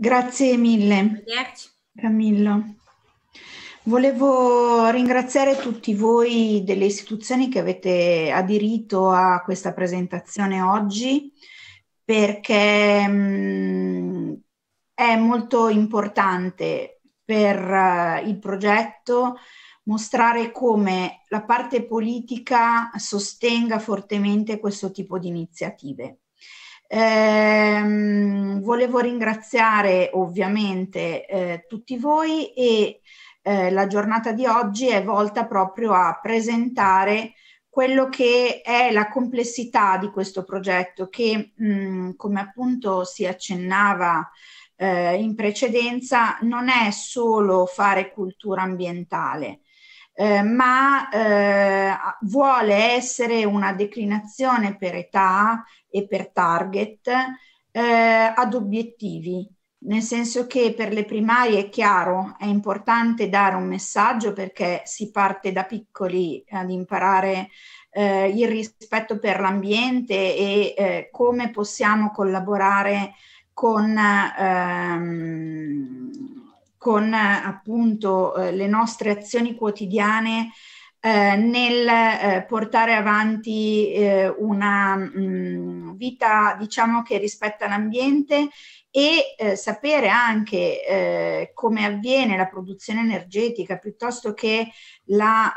Grazie mille. Camillo. Volevo ringraziare tutti voi delle istituzioni che avete aderito a questa presentazione oggi perché mh, mm, è molto importante per uh, il progetto mostrare come la parte politica sostenga fortemente questo tipo di iniziative. Eh, volevo ringraziare ovviamente eh, tutti voi e eh, la giornata di oggi è volta proprio a presentare quello che è la complessità di questo progetto che, mh, mm, come appunto si accennava eh, in precedenza, non è solo fare cultura ambientale, eh, ma eh, vuole essere una declinazione per età e per target eh, ad obiettivi, nel senso che per le primarie è chiaro, è importante dare un messaggio perché si parte da piccoli ad imparare eh, il rispetto per l'ambiente e eh, come possiamo collaborare con, ehm, con appunto eh, le nostre azioni quotidiane eh, nel eh, portare avanti eh, una mh, mm, vita diciamo che rispetta l'ambiente e eh, sapere anche eh, come avviene la produzione energetica piuttosto che la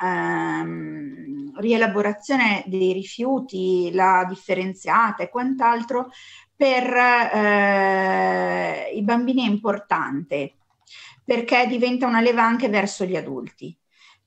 ehm, rielaborazione dei rifiuti, la differenziata e quant'altro, per eh, i bambini è importante perché diventa una leva anche verso gli adulti.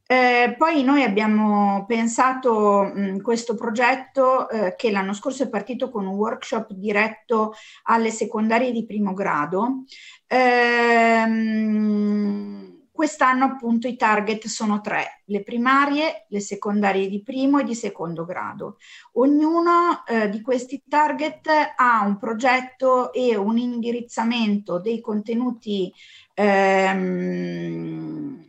Eh, poi noi abbiamo pensato mh, questo progetto eh, che l'anno scorso è partito con un workshop diretto alle secondarie di primo grado. Ehm, quest'anno appunto i target sono tre, le primarie, le secondarie di primo e di secondo grado. Ognuno eh, di questi target ha un progetto e un indirizzamento dei contenuti ehm,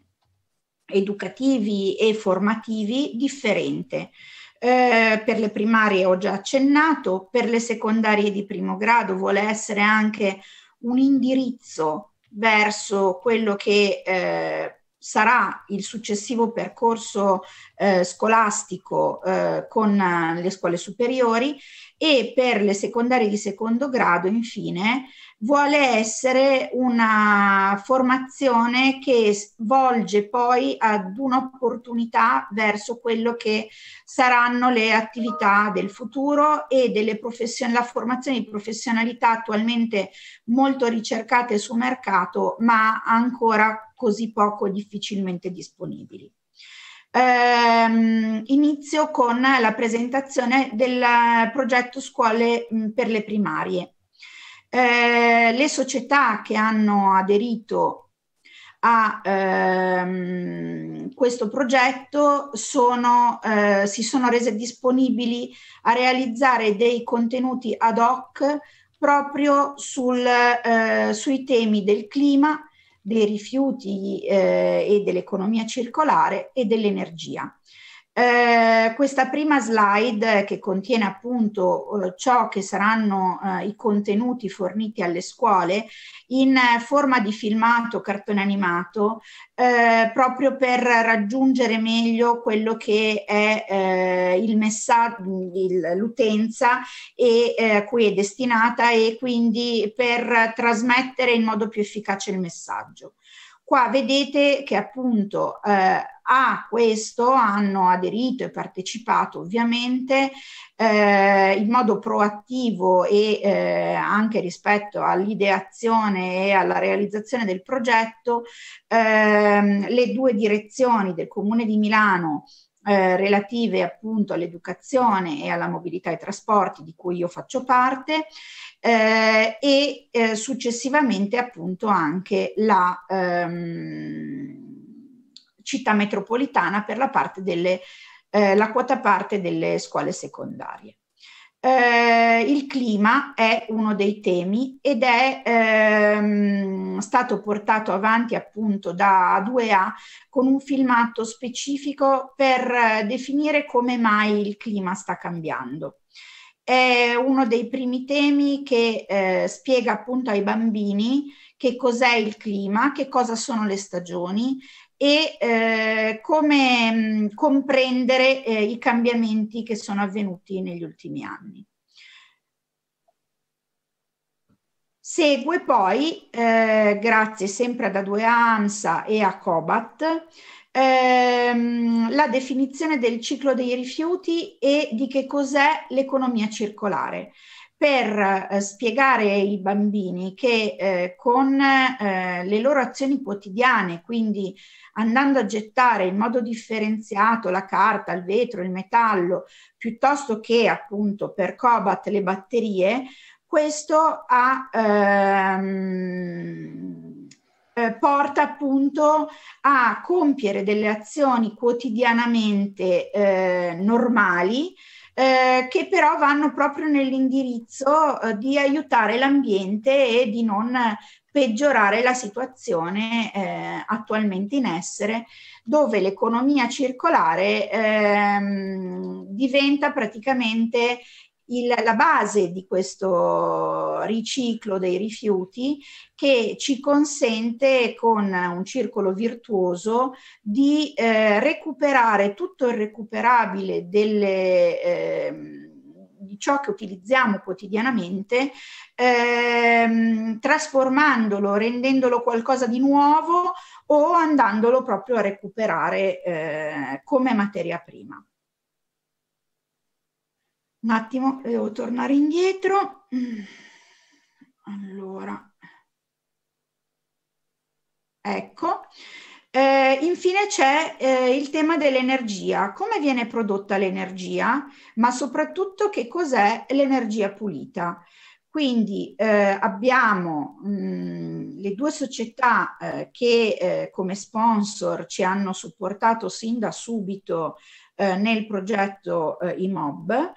educativi e formativi differente. Eh, per le primarie ho già accennato, per le secondarie di primo grado vuole essere anche un indirizzo verso quello che eh, sarà il successivo percorso eh, scolastico eh, con eh, le scuole superiori e per le secondarie di secondo grado infine vuole essere una formazione che volge poi ad un'opportunità verso quello che saranno le attività del futuro e delle profession- la formazione di professionalità attualmente molto ricercate sul mercato, ma ancora così poco difficilmente disponibili. Ehm, inizio con la presentazione del progetto Scuole per le primarie. Eh, le società che hanno aderito a ehm, questo progetto sono, eh, si sono rese disponibili a realizzare dei contenuti ad hoc proprio sul, eh, sui temi del clima, dei rifiuti eh, e dell'economia circolare e dell'energia. Eh, questa prima slide eh, che contiene appunto eh, ciò che saranno eh, i contenuti forniti alle scuole in eh, forma di filmato cartone animato eh, proprio per raggiungere meglio quello che è eh, il messaggio l'utenza e cui è destinata e quindi per trasmettere in modo più efficace il messaggio. Qua vedete che appunto eh, a questo hanno aderito e partecipato ovviamente eh, in modo proattivo e eh, anche rispetto all'ideazione e alla realizzazione del progetto eh, le due direzioni del Comune di Milano eh, relative appunto all'educazione e alla mobilità e trasporti di cui io faccio parte eh, e eh, successivamente appunto anche la ehm, città metropolitana per la parte delle eh, la quota parte delle scuole secondarie. Eh, il clima è uno dei temi ed è ehm, stato portato avanti appunto da 2A con un filmato specifico per definire come mai il clima sta cambiando. È uno dei primi temi che eh, spiega appunto ai bambini che cos'è il clima, che cosa sono le stagioni, e eh, come mh, comprendere eh, i cambiamenti che sono avvenuti negli ultimi anni. Segue poi, eh, grazie sempre ad A2 AMSA e a COBAT, ehm, la definizione del ciclo dei rifiuti e di che cos'è l'economia circolare per eh, spiegare ai bambini che eh, con eh, le loro azioni quotidiane, quindi andando a gettare in modo differenziato la carta, il vetro, il metallo, piuttosto che appunto per Cobat le batterie, questo ha, ehm, eh, porta appunto a compiere delle azioni quotidianamente eh, normali eh, che però vanno proprio nell'indirizzo eh, di aiutare l'ambiente e di non peggiorare la situazione eh, attualmente in essere, dove l'economia circolare ehm, diventa praticamente il, la base di questo riciclo dei rifiuti che ci consente con un circolo virtuoso di eh, recuperare tutto il recuperabile delle, eh, di ciò che utilizziamo quotidianamente, ehm, trasformandolo, rendendolo qualcosa di nuovo o andandolo proprio a recuperare eh, come materia prima. Un attimo, devo tornare indietro. Allora, ecco. Eh, infine c'è eh, il tema dell'energia, come viene prodotta l'energia, ma soprattutto che cos'è l'energia pulita. Quindi eh, abbiamo mh, mm, le due società eh, che eh, come sponsor ci hanno supportato sin da subito eh, nel progetto eh, IMOB,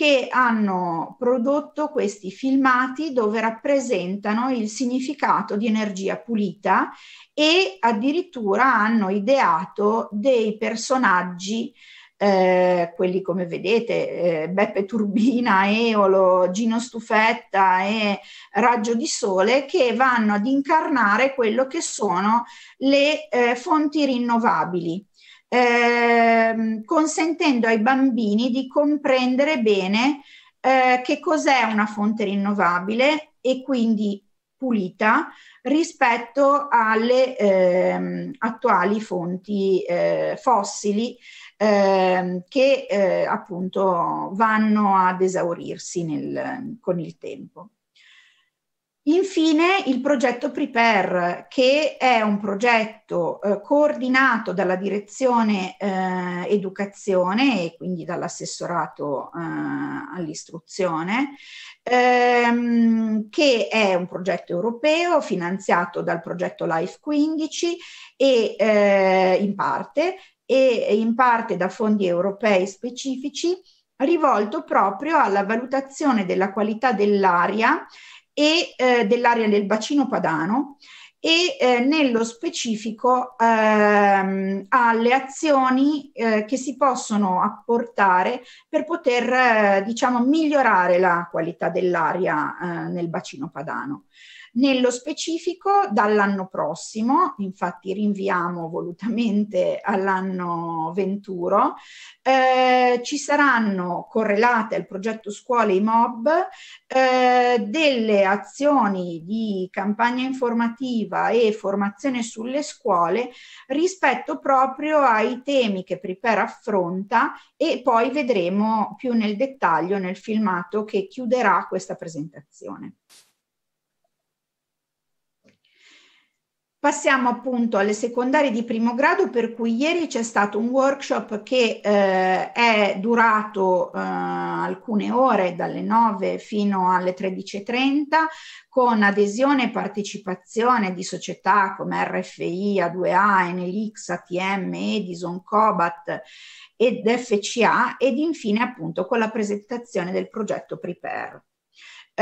che hanno prodotto questi filmati dove rappresentano il significato di energia pulita e addirittura hanno ideato dei personaggi eh, quelli come vedete, eh, Beppe Turbina, Eolo, Gino Stufetta e Raggio di Sole, che vanno ad incarnare quello che sono le eh, fonti rinnovabili eh, consentendo ai bambini di comprendere bene eh, che cos'è una fonte rinnovabile e quindi pulita rispetto alle eh, attuali fonti eh, fossili ehm, che eh, appunto vanno ad esaurirsi nel, con il tempo. Infine il progetto Prepare, che è un progetto eh, coordinato dalla direzione eh, educazione e quindi dall'assessorato eh, all'istruzione, ehm, che è un progetto europeo finanziato dal progetto Life 15 e eh, in parte e in parte da fondi europei specifici rivolto proprio alla valutazione della qualità dell'aria e eh, dell'area del bacino padano e eh, nello specifico ehm, alle azioni eh, che si possono apportare per poter eh, diciamo, migliorare la qualità dell'aria eh, nel bacino padano. Nello specifico dall'anno prossimo, infatti rinviamo volutamente all'anno 21, eh, ci saranno correlate al progetto Scuole i Mob eh, delle azioni di campagna informativa e formazione sulle scuole rispetto proprio ai temi che Prepare affronta e poi vedremo più nel dettaglio nel filmato che chiuderà questa presentazione. Passiamo appunto alle secondarie di primo grado per cui ieri c'è stato un workshop che eh, è durato eh, alcune ore dalle 9 fino alle 13.30 con adesione e partecipazione di società come RFI, A2A, Enelix, ATM, Edison, Cobat ed FCA ed infine appunto con la presentazione del progetto Prepare.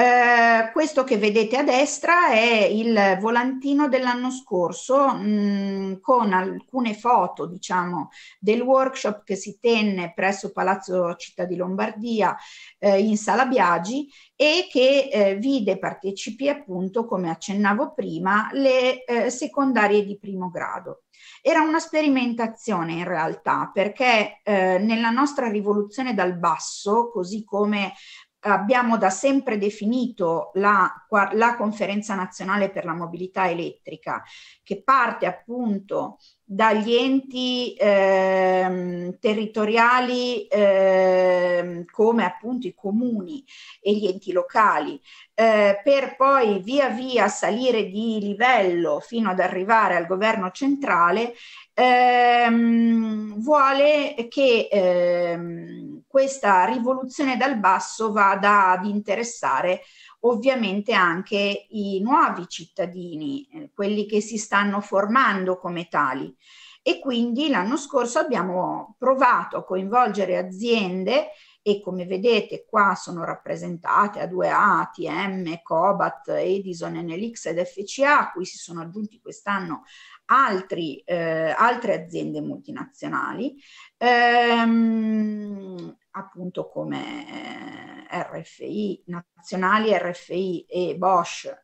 Eh, questo che vedete a destra è il volantino dell'anno scorso mh, mm, con alcune foto, diciamo, del workshop che si tenne presso Palazzo Città di Lombardia eh, in Sala Biagi e che eh, vide partecipi appunto, come accennavo prima, le eh, secondarie di primo grado. Era una sperimentazione in realtà, perché eh, nella nostra rivoluzione dal basso, così come abbiamo da sempre definito la, la conferenza nazionale per la mobilità elettrica che parte appunto dagli enti ehm, territoriali ehm, come appunto i comuni e gli enti locali, eh, per poi via via salire di livello fino ad arrivare al governo centrale, ehm, vuole che ehm, questa rivoluzione dal basso vada ad interessare ovviamente anche i nuovi cittadini, eh, quelli che si stanno formando come tali. E quindi l'anno scorso abbiamo provato a coinvolgere aziende e come vedete qua sono rappresentate A2A, ATM, Cobat, Edison, Enelix ed FCA, a cui si sono aggiunti quest'anno altri, eh, altre aziende multinazionali, ehm, appunto come... Eh, RFI nazionali, RFI e Bosch eh,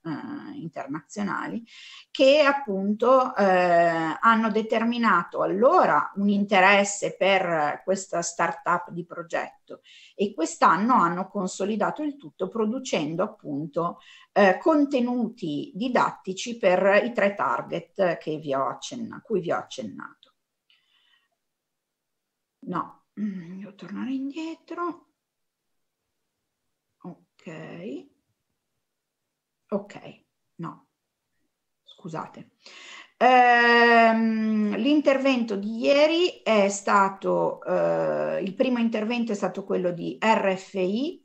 internazionali, che appunto eh, hanno determinato allora un interesse per questa startup di progetto e quest'anno hanno consolidato il tutto producendo appunto eh, contenuti didattici per i tre target che vi ho accennato, cui vi ho accennato. No, devo tornare indietro ok, no, scusate. Ehm, l'intervento di ieri è stato, eh, il primo intervento è stato quello di RFI,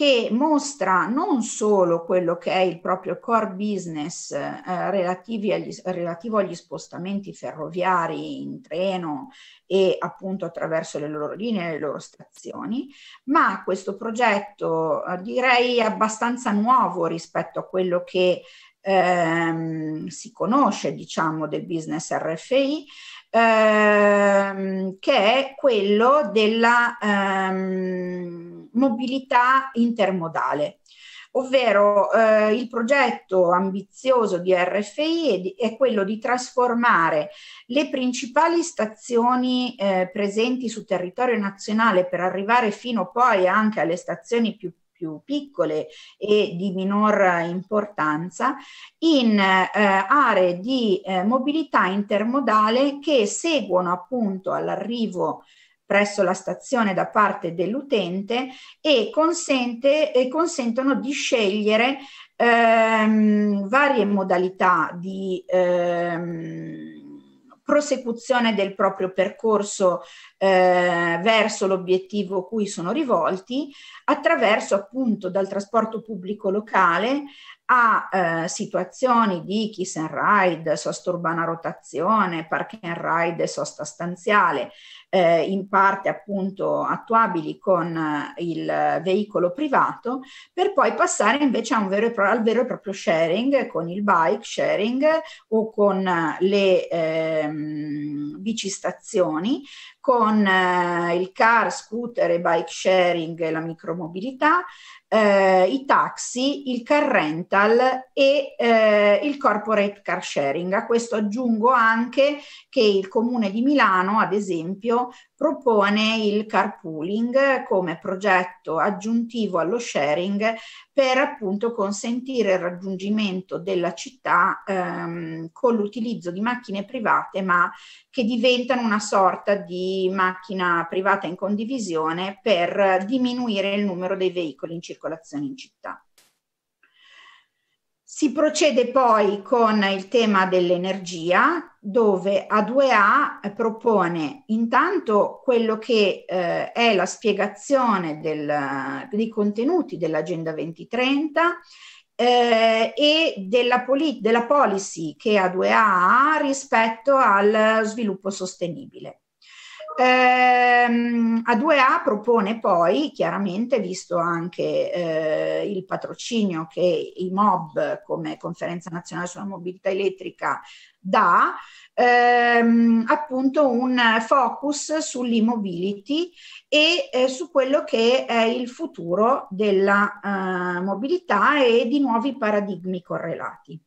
che mostra non solo quello che è il proprio core business eh, agli, relativo agli spostamenti ferroviari in treno e appunto attraverso le loro linee, e le loro stazioni, ma questo progetto eh, direi abbastanza nuovo rispetto a quello che ehm, si conosce diciamo del business RFI ehm, che è quello della ehm, mobilità intermodale ovvero eh, il progetto ambizioso di RFI è, di, è, quello di trasformare le principali stazioni eh, presenti sul territorio nazionale per arrivare fino poi anche alle stazioni più più piccole e di minor importanza, in eh, aree di eh, mobilità intermodale che seguono appunto all'arrivo presso la stazione da parte dell'utente e, consente, e consentono di scegliere ehm, varie modalità di ehm, prosecuzione del proprio percorso eh, verso l'obiettivo cui sono rivolti, attraverso appunto dal trasporto pubblico locale a eh, situazioni di kiss and ride, sosta urbana rotazione, park and ride, sosta stanziale, eh, in parte appunto attuabili con eh, il veicolo privato, per poi passare invece vero pro- al vero e proprio sharing con il bike sharing o con eh, le ehm, bicistazioni, con eh, il car, scooter e bike sharing e la micromobilità, eh, i taxi, il car rental e eh, il corporate car sharing. A questo aggiungo anche che il comune di Milano, ad esempio, propone il carpooling come progetto aggiuntivo allo sharing per appunto consentire il raggiungimento della città ehm, con l'utilizzo di macchine private ma che diventano una sorta di macchina privata in condivisione per diminuire il numero dei veicoli in circolazione in città. Si procede poi con il tema dell'energia, dove A2A propone intanto quello che eh, è la spiegazione del, dei contenuti dell'Agenda 2030 eh, e della, poli- della policy che A2A ha rispetto al sviluppo sostenibile. Ehm, A2A propone poi, chiaramente, visto anche eh, il patrocinio che i MOB come Conferenza Nazionale sulla Mobilità Elettrica dà, ehm, appunto un focus sull'e-mobility e eh, su quello che è il futuro della eh, mobilità e di nuovi paradigmi correlati.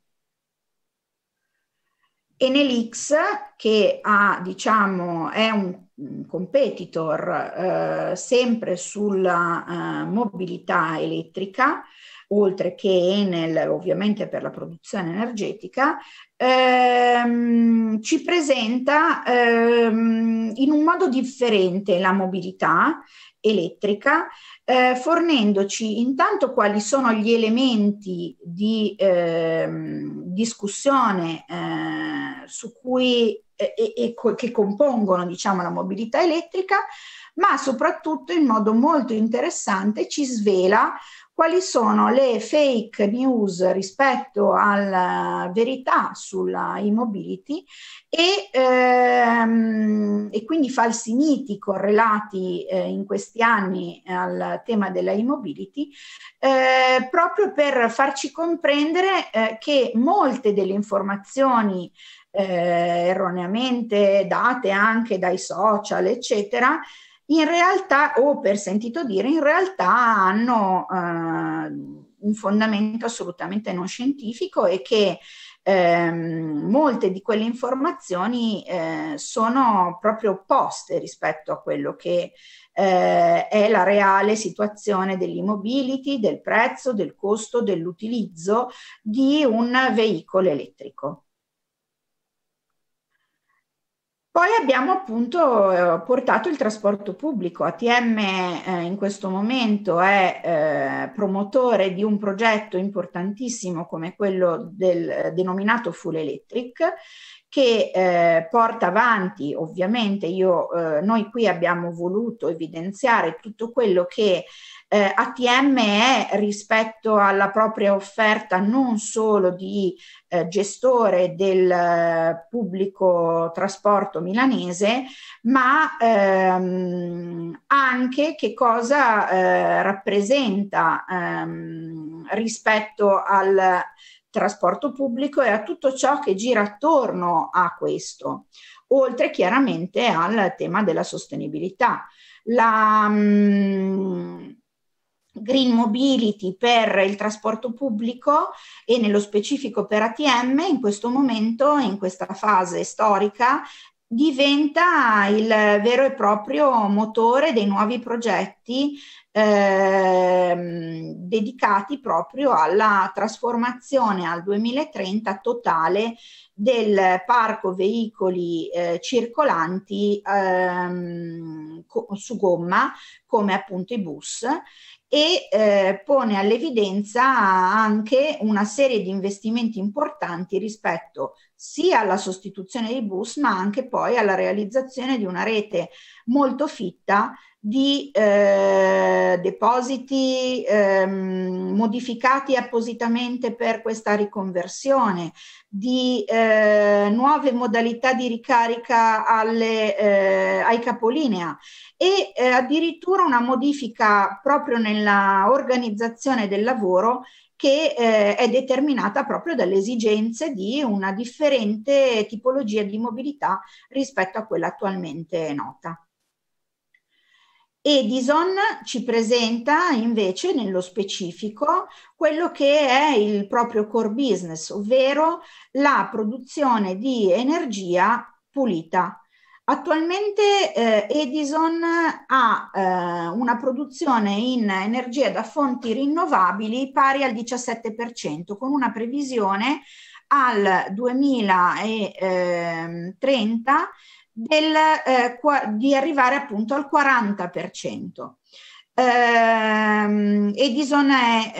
Enelix, che ha, diciamo, è un Mm, competitor eh, sempre sulla eh, mobilità elettrica, oltre che Enel ovviamente per la produzione energetica, ehm, ci presenta ehm, in un modo differente la mobilità elettrica, eh, fornendoci intanto quali sono gli elementi di ehm, discussione eh, su cui e, e che compongono diciamo, la mobilità elettrica, ma soprattutto in modo molto interessante ci svela quali sono le fake news rispetto alla eh, verità sulla e-mobility e, ehm, e quindi falsi miti correlati eh, in questi anni al tema della e-mobility, eh, proprio per farci comprendere eh, che molte delle informazioni eh, erroneamente date anche dai social, eccetera, in realtà, o per sentito dire, in realtà hanno eh, un fondamento assolutamente non scientifico e che eh, molte di quelle informazioni eh, sono proprio opposte rispetto a quello che eh, è la reale situazione dell'immobility, del prezzo, del costo, dell'utilizzo di un veicolo elettrico. Poi abbiamo appunto eh, portato il trasporto pubblico. ATM eh, in questo momento è eh, promotore di un progetto importantissimo come quello del eh, denominato Full Electric che eh, porta avanti, ovviamente io, eh, noi qui abbiamo voluto evidenziare tutto quello che eh, ATM è rispetto alla propria offerta non solo di eh, gestore del eh, pubblico trasporto milanese, ma ehm, anche che cosa eh, rappresenta ehm, rispetto al trasporto pubblico e a tutto ciò che gira attorno a questo, oltre chiaramente al tema della sostenibilità. La, mh, mm, green mobility per il trasporto pubblico e nello specifico per ATM in questo momento, in questa fase storica, diventa il vero e proprio motore dei nuovi progetti eh, dedicati proprio alla trasformazione al 2030 totale del parco veicoli eh, circolanti ehm, co- su gomma come appunto i bus e eh, pone all'evidenza anche una serie di investimenti importanti rispetto sia alla sostituzione dei bus ma anche poi alla realizzazione di una rete molto fitta di eh, depositi ehm, modificati appositamente per questa riconversione, di eh, nuove modalità di ricarica alle, eh, ai capolinea e eh, addirittura una modifica proprio nella organizzazione del lavoro che eh, è determinata proprio dalle esigenze di una differente tipologia di mobilità rispetto a quella attualmente nota. Edison ci presenta invece nello specifico quello che è il proprio core business, ovvero la produzione di energia pulita. Attualmente eh, Edison ha eh, una produzione in energia da fonti rinnovabili pari al 17%, con una previsione al 2030 del, eh, qua, di arrivare appunto al 40%. Ehm, Edison è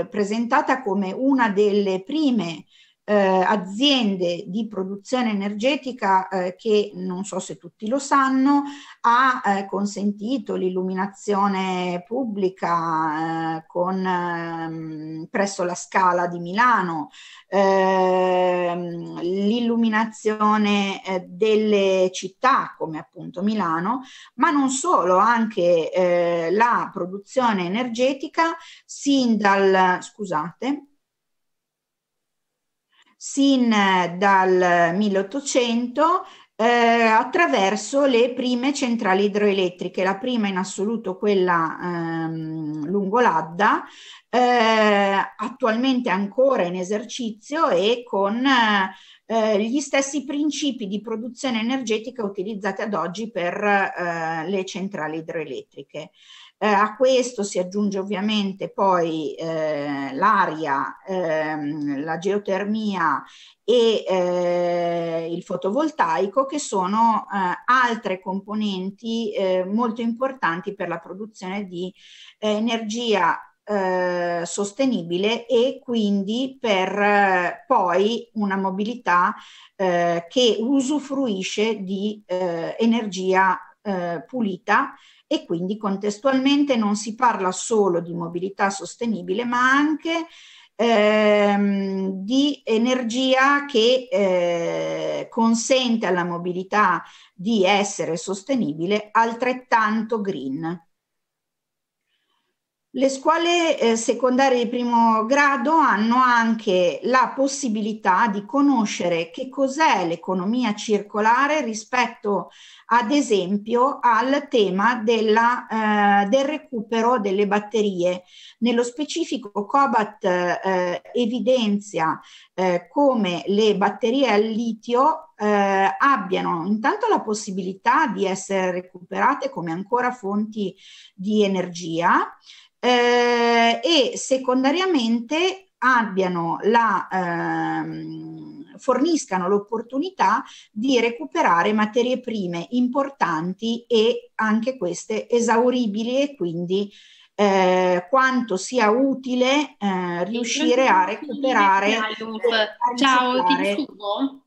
eh, presentata come una delle prime eh, aziende di produzione energetica eh, che non so se tutti lo sanno, ha eh, consentito l'illuminazione pubblica eh, con, ehm, presso la Scala di Milano, ehm, l'illuminazione eh, delle città come appunto Milano, ma non solo, anche eh, la produzione energetica sin dal, scusate, sin dal 1800 eh, attraverso le prime centrali idroelettriche, la prima in assoluto quella ehm, lungo l'Adda, eh, attualmente ancora in esercizio e con eh, gli stessi principi di produzione energetica utilizzati ad oggi per eh, le centrali idroelettriche. Eh, a questo si aggiunge ovviamente poi eh, l'aria, ehm, la geotermia e eh, il fotovoltaico che sono eh, altre componenti eh, molto importanti per la produzione di eh, energia eh, sostenibile e quindi per eh, poi una mobilità eh, che usufruisce di eh, energia eh, pulita e quindi contestualmente non si parla solo di mobilità sostenibile ma anche ehm, di energia che eh, consente alla mobilità di essere sostenibile altrettanto green. Le scuole eh, secondarie di primo grado hanno anche la possibilità di conoscere che cos'è l'economia circolare rispetto ad esempio al tema della, eh, del recupero delle batterie. Nello specifico Cobat eh, evidenzia eh, come le batterie al litio eh, abbiano intanto la possibilità di essere recuperate come ancora fonti di energia, eh, e secondariamente abbiano la, ehm, forniscano l'opportunità di recuperare materie prime importanti e anche queste esauribili e quindi eh, quanto sia utile eh, riuscire a recuperare a Ciao, ti disturbo?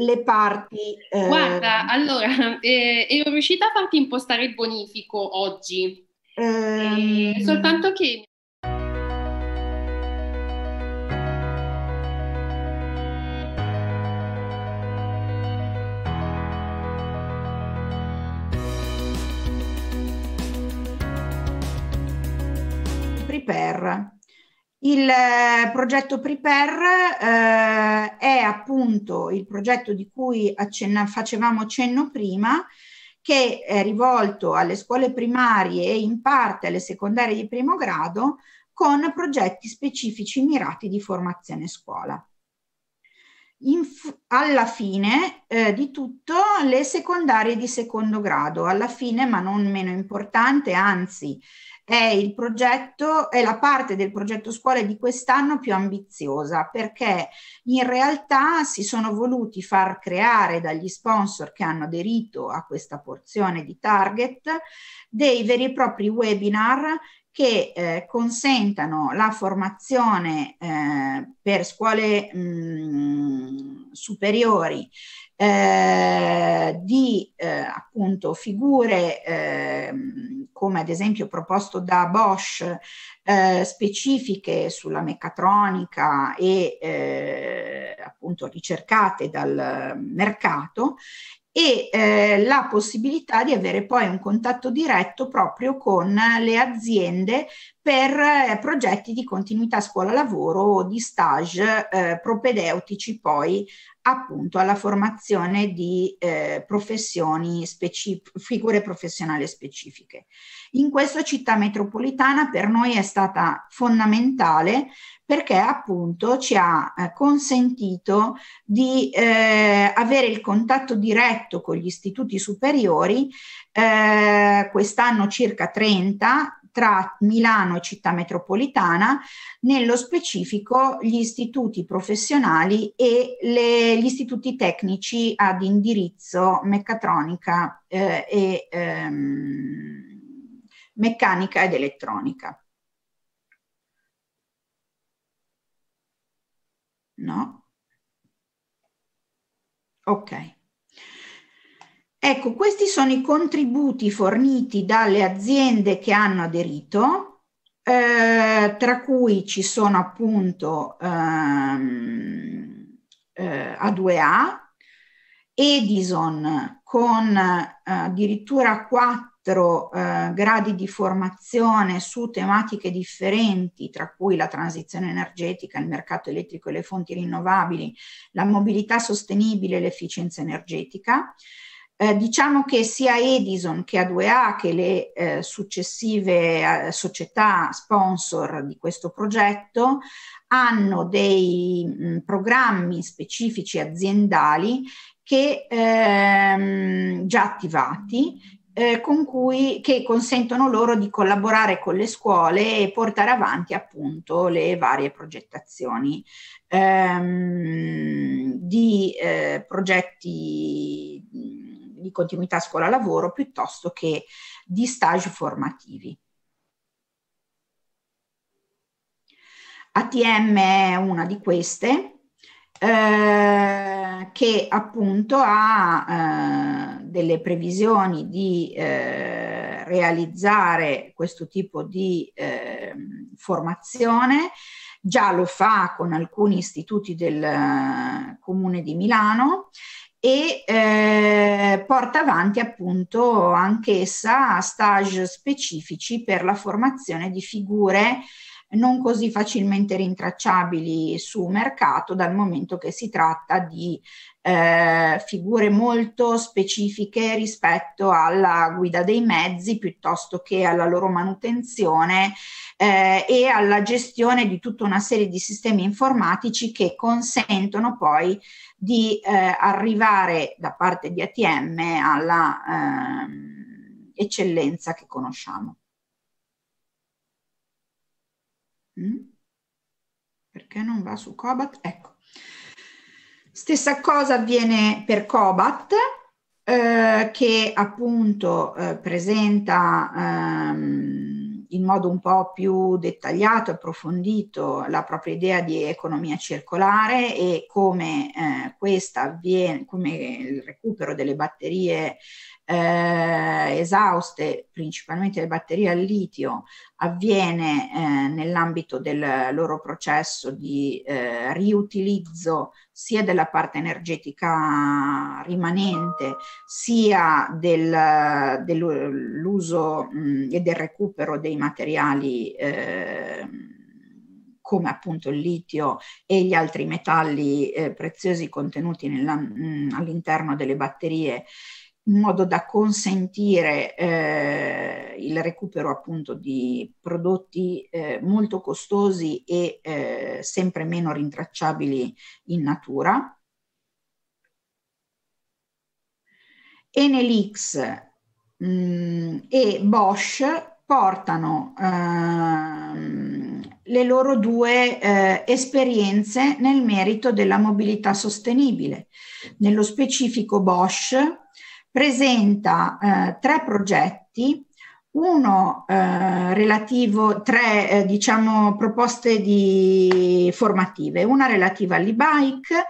le parti. Eh... Guarda, allora, eh, ero riuscita a farti impostare il bonifico oggi Ehm... Soltanto che Prepare. Il eh, progetto Prepare eh, è appunto il progetto di cui accenna- facevamo cenno prima, che è rivolto alle scuole primarie e in parte alle secondarie di primo grado con progetti specifici mirati di formazione scuola. Inf alla fine eh, di tutto le secondarie di secondo grado, alla fine ma non meno importante, anzi è il progetto, è la parte del progetto scuole di quest'anno più ambiziosa perché in realtà si sono voluti far creare dagli sponsor che hanno aderito a questa porzione di target dei veri e propri webinar che eh, consentano la formazione eh, per scuole mh, mm, superiori eh, di eh, appunto figure eh, come ad esempio proposto da Bosch eh, specifiche sulla meccatronica e eh, appunto ricercate dal mercato e eh, la possibilità di avere poi un contatto diretto proprio con le aziende per eh, progetti di continuità scuola-lavoro o di stage eh, propedeutici poi appunto alla formazione di eh, professioni specif- figure professionali specifiche. In questa città metropolitana per noi è stata fondamentale perché appunto ci ha eh, consentito di eh, avere il contatto diretto progetto con gli istituti superiori, eh, quest'anno circa 30 tra Milano e città metropolitana, nello specifico gli istituti professionali e le, gli istituti tecnici ad indirizzo meccatronica eh, e ehm, meccanica ed elettronica. No? Ok. Ecco, questi sono i contributi forniti dalle aziende che hanno aderito, eh, tra cui ci sono appunto ehm, eh, A2A, Edison con eh, addirittura quattro eh, gradi di formazione su tematiche differenti, tra cui la transizione energetica, il mercato elettrico e le fonti rinnovabili, la mobilità sostenibile e l'efficienza energetica. Eh, diciamo che sia Edison che A2A che le eh, successive eh, società sponsor di questo progetto hanno dei mh, mm, programmi specifici aziendali che ehm, già attivati eh, con cui, che consentono loro di collaborare con le scuole e portare avanti appunto le varie progettazioni ehm, di eh, progetti mm, di continuità scuola-lavoro piuttosto che di stage formativi. ATM è una di queste eh, che appunto ha eh, delle previsioni di eh, realizzare questo tipo di ehm, formazione, già lo fa con alcuni istituti del eh, Comune di Milano e eh, porta avanti appunto anch'essa stage specifici per la formazione di figure non così facilmente rintracciabili su mercato dal momento che si tratta di eh, figure molto specifiche rispetto alla guida dei mezzi piuttosto che alla loro manutenzione eh, e alla gestione di tutta una serie di sistemi informatici che consentono poi di eh, arrivare da parte di ATM alla eh, eccellenza che conosciamo. Mm? Perché non va su Cobat? Ecco. Stessa cosa avviene per Cobat, eh, che appunto eh, presenta ehm, in modo un po' più dettagliato, approfondito, la propria idea di economia circolare e come eh, questa avviene, come il recupero delle batterie eh, esauste principalmente le batterie al litio avviene eh, nell'ambito del loro processo di eh, riutilizzo sia della parte energetica rimanente sia del, dell'uso mm, e del recupero dei materiali eh, come appunto il litio e gli altri metalli eh, preziosi contenuti mm, all'interno delle batterie in modo da consentire eh, il recupero appunto di prodotti eh, molto costosi e eh, sempre meno rintracciabili in natura. Enelix mh, mm, e Bosch portano ehm, le loro due eh, esperienze nel merito della mobilità sostenibile. Nello specifico Bosch presenta eh, tre progetti, uno eh, relativo, tre eh, diciamo proposte di formative, una relativa all'e-bike,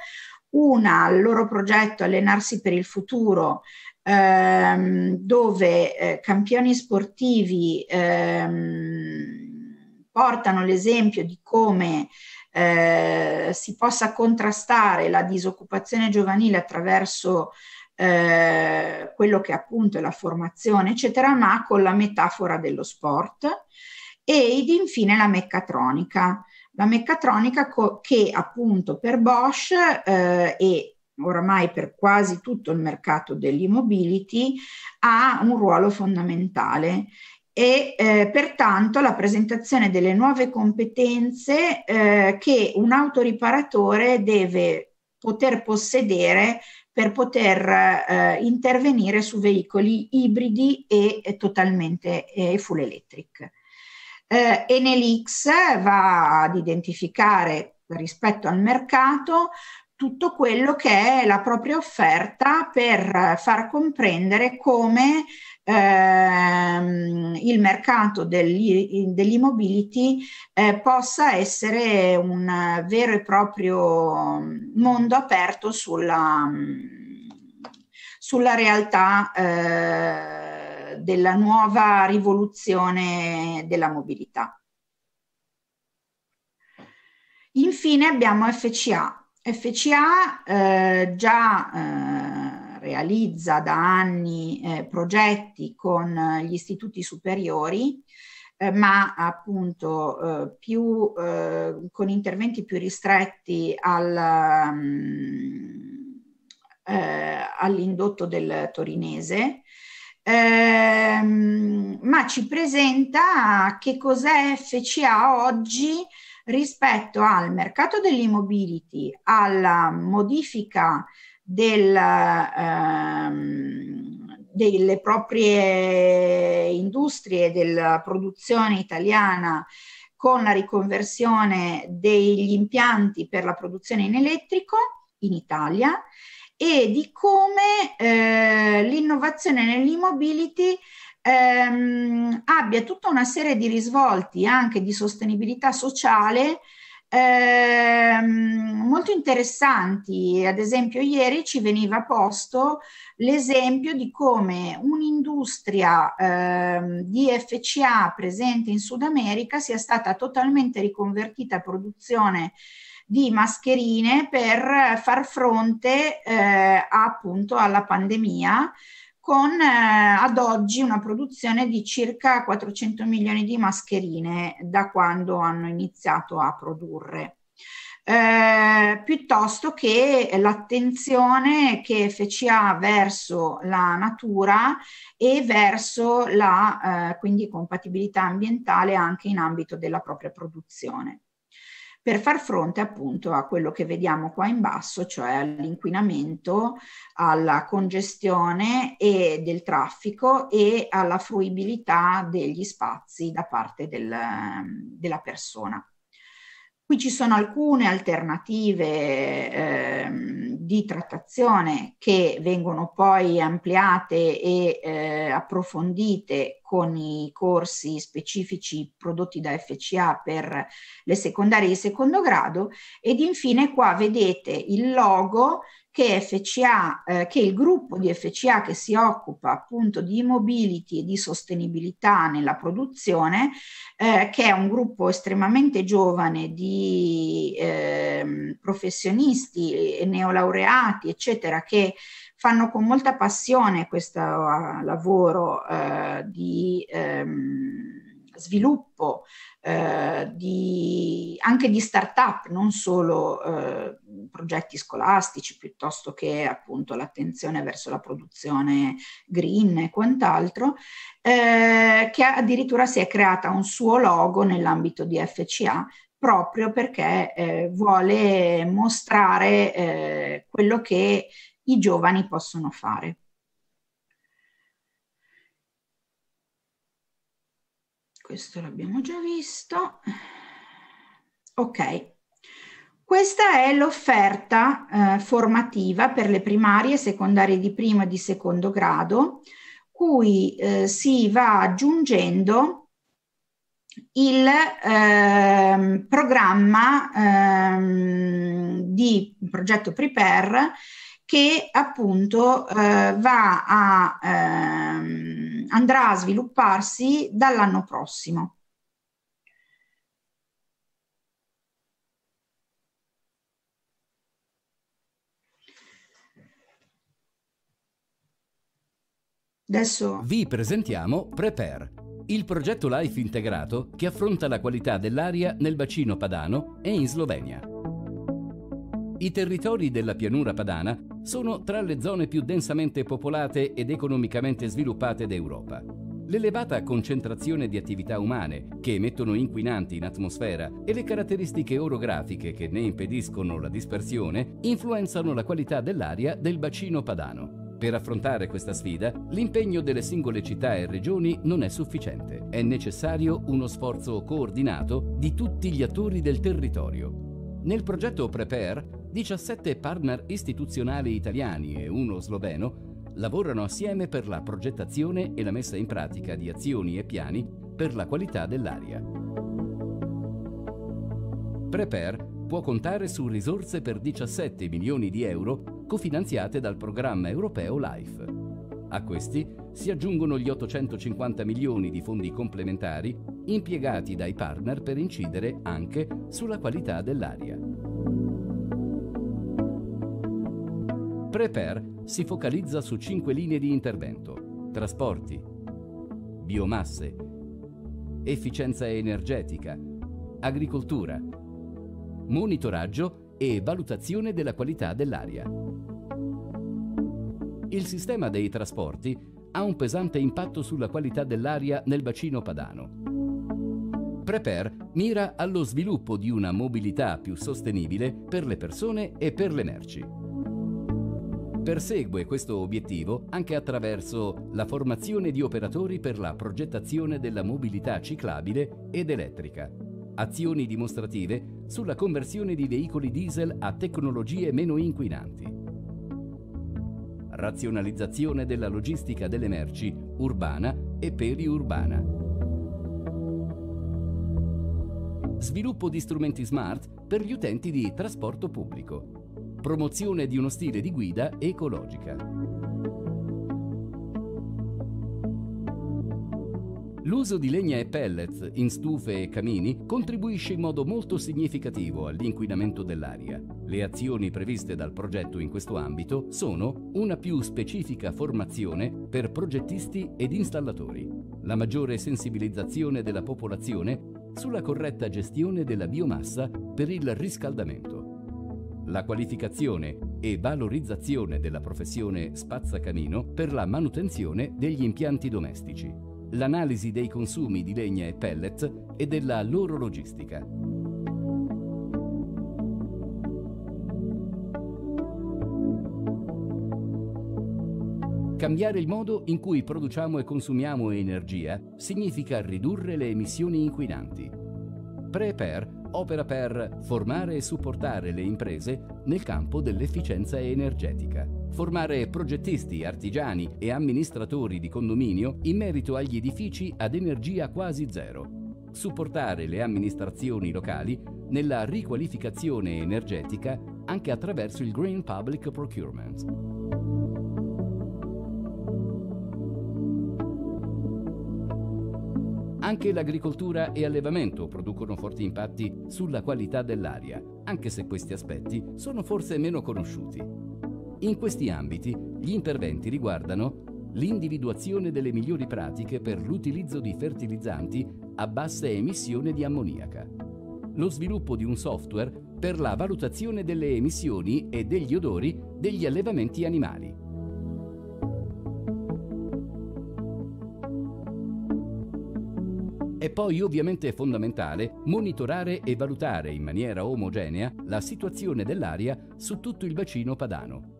una al loro progetto Allenarsi per il futuro, ehm, dove eh, campioni sportivi ehm, portano l'esempio di come eh, si possa contrastare la disoccupazione giovanile attraverso eh, quello che appunto è la formazione, eccetera, ma con la metafora dello sport ed infine la meccatronica. La meccatronica co- che appunto per Bosch eh, e oramai per quasi tutto il mercato dell'immobility ha un ruolo fondamentale e eh, pertanto la presentazione delle nuove competenze eh, che un autoriparatore deve poter possedere per poter eh, intervenire su veicoli ibridi e, e totalmente eh, full electric. Eh, Enel X va ad identificare rispetto al mercato tutto quello che è la propria offerta per eh, far comprendere come ehm, il mercato dell'immobility eh, possa essere un vero e proprio mondo aperto sulla, sulla realtà eh, della nuova rivoluzione della mobilità. Infine abbiamo FCA. FCA eh, già eh, realizza da anni eh, progetti con eh, gli istituti superiori, eh, ma appunto eh, più, eh, con interventi più ristretti al, um, all'indotto del torinese. Ehm, ma ci presenta che cos'è FCA oggi rispetto al mercato dell'immobility, alla modifica della, ehm, delle proprie industrie, della produzione italiana con la riconversione degli impianti per la produzione in elettrico in Italia e di come eh, l'innovazione nell'immobility ehm, abbia tutta una serie di risvolti anche di sostenibilità sociale eh, molto interessanti. Ad esempio, ieri ci veniva posto l'esempio di come un'industria eh, di FCA presente in Sud America sia stata totalmente riconvertita a produzione di mascherine per far fronte eh, appunto alla pandemia con eh, ad oggi una produzione di circa 400 milioni di mascherine da quando hanno iniziato a produrre. Eh, piuttosto che l'attenzione che FCA ha verso la natura e verso la eh, quindi compatibilità ambientale anche in ambito della propria produzione per far fronte appunto a quello che vediamo qua in basso, cioè all'inquinamento, alla congestione e del traffico e alla fruibilità degli spazi da parte del, della persona. Qui ci sono alcune alternative ehm, di trattazione che vengono poi ampliate e eh, approfondite con i corsi specifici prodotti da FCA per le secondarie di secondo grado ed infine qua vedete il logo che, FCA, eh, che il gruppo di FCA che si occupa appunto di mobility e di sostenibilità nella produzione, eh, che è un gruppo estremamente giovane di eh, professionisti, neolaureati, eccetera, che fanno con molta passione questo eh, lavoro eh, di... Ehm, sviluppo, eh, di, anche di start-up, non solo eh, progetti scolastici, piuttosto che appunto l'attenzione verso la produzione green e quant'altro, eh, che addirittura si è creata un suo logo nell'ambito di FCA proprio perché eh, vuole mostrare eh, quello che i giovani possono fare. questo l'abbiamo già visto. Ok, questa è l'offerta eh, formativa per le primarie, secondarie di primo e di secondo grado, cui eh, si va aggiungendo il eh, programma ehm, di progetto Prepare che appunto eh, va a ehm, andrà a svilupparsi dall'anno prossimo. Adesso... Vi presentiamo Prepare, il progetto LIFE integrato che affronta la qualità dell'aria nel bacino padano e in Slovenia. I territori della pianura padana sono tra le zone più densamente popolate ed economicamente sviluppate d'Europa. L'elevata concentrazione di attività umane che emettono inquinanti in atmosfera e le caratteristiche orografiche che ne impediscono la dispersione influenzano la qualità dell'aria del bacino padano. Per affrontare questa sfida, l'impegno delle singole città e regioni non è sufficiente. È necessario uno sforzo coordinato di tutti gli attori del territorio. Nel progetto Prepare 17 partner istituzionali italiani e uno sloveno lavorano assieme per la progettazione e la messa in pratica di azioni e piani per la qualità dell'aria. Prepare può contare su risorse per 17 milioni di euro cofinanziate dal programma europeo LIFE. A questi si aggiungono gli 850 milioni di fondi complementari impiegati dai partner per incidere anche sulla qualità dell'aria. Prepare si focalizza su cinque linee di intervento, trasporti, biomasse, efficienza energetica, agricoltura, monitoraggio e valutazione della qualità dell'aria. Il sistema dei trasporti ha un pesante impatto sulla qualità dell'aria nel bacino padano. Prepare mira allo sviluppo di una mobilità più sostenibile per le persone e per le merci. Persegue questo obiettivo anche attraverso la formazione di operatori per la progettazione della mobilità ciclabile ed elettrica, azioni dimostrative sulla conversione di veicoli diesel a tecnologie meno inquinanti, razionalizzazione della logistica delle merci urbana e periurbana. Sviluppo di strumenti smart per gli utenti di trasporto pubblico, promozione di uno stile di guida ecologica. L'uso di legna e pellet in stufe e camini contribuisce in modo molto significativo all'inquinamento dell'aria. Le azioni previste dal progetto in questo ambito sono una più specifica formazione per progettisti ed installatori, la maggiore sensibilizzazione della popolazione sulla corretta gestione della biomassa per il riscaldamento la qualificazione e valorizzazione della professione spazzacamino per la manutenzione degli impianti domestici, l'analisi dei consumi di legna e pellet e della loro logistica. Cambiare il modo in cui produciamo e consumiamo energia significa ridurre le emissioni inquinanti. Preper opera per formare e supportare le imprese nel campo dell'efficienza energetica, formare progettisti, artigiani e amministratori di condominio in merito agli edifici ad energia quasi zero, supportare le amministrazioni locali nella riqualificazione energetica anche attraverso il Green Public Procurement. Anche l'agricoltura e allevamento producono forti impatti sulla qualità dell'aria, anche se questi aspetti sono forse meno conosciuti. In questi ambiti gli interventi riguardano l'individuazione delle migliori pratiche per l'utilizzo di fertilizzanti a bassa emissione di ammoniaca, lo sviluppo di un software per la valutazione delle emissioni e degli odori degli allevamenti animali E poi ovviamente è fondamentale monitorare e valutare in maniera omogenea la situazione dell'aria su tutto il bacino padano.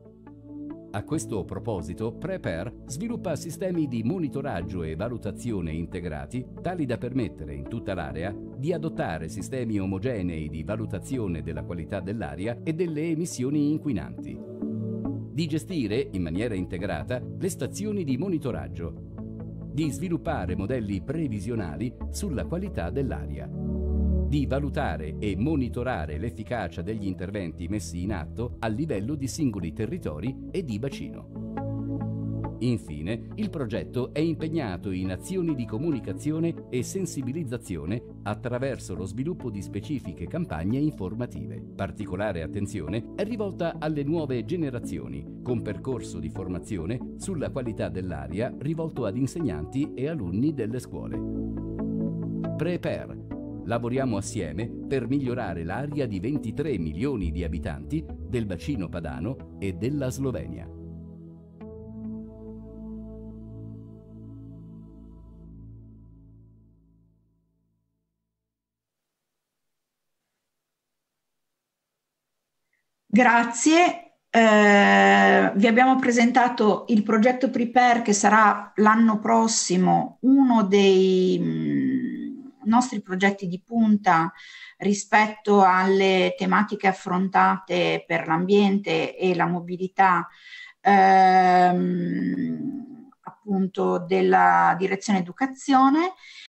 A questo proposito, PREPER sviluppa sistemi di monitoraggio e valutazione integrati tali da permettere in tutta l'area di adottare sistemi omogenei di valutazione della qualità dell'aria e delle emissioni inquinanti, di gestire in maniera integrata le stazioni di monitoraggio di sviluppare modelli previsionali sulla qualità dell'aria, di valutare e monitorare l'efficacia degli interventi messi in atto a livello di singoli territori e di bacino. Infine, il progetto è impegnato in azioni di comunicazione e sensibilizzazione attraverso lo sviluppo di specifiche campagne informative. Particolare attenzione è rivolta alle nuove generazioni, con percorso di formazione sulla qualità dell'aria rivolto ad insegnanti e alunni delle scuole. Prepare lavoriamo assieme per migliorare l'aria di 23 milioni di abitanti del bacino padano e della Slovenia. Grazie. Eh, vi abbiamo presentato il progetto Prepare che sarà l'anno prossimo uno dei mm, nostri progetti di punta rispetto alle tematiche affrontate per l'ambiente e la mobilità ehm, appunto della direzione educazione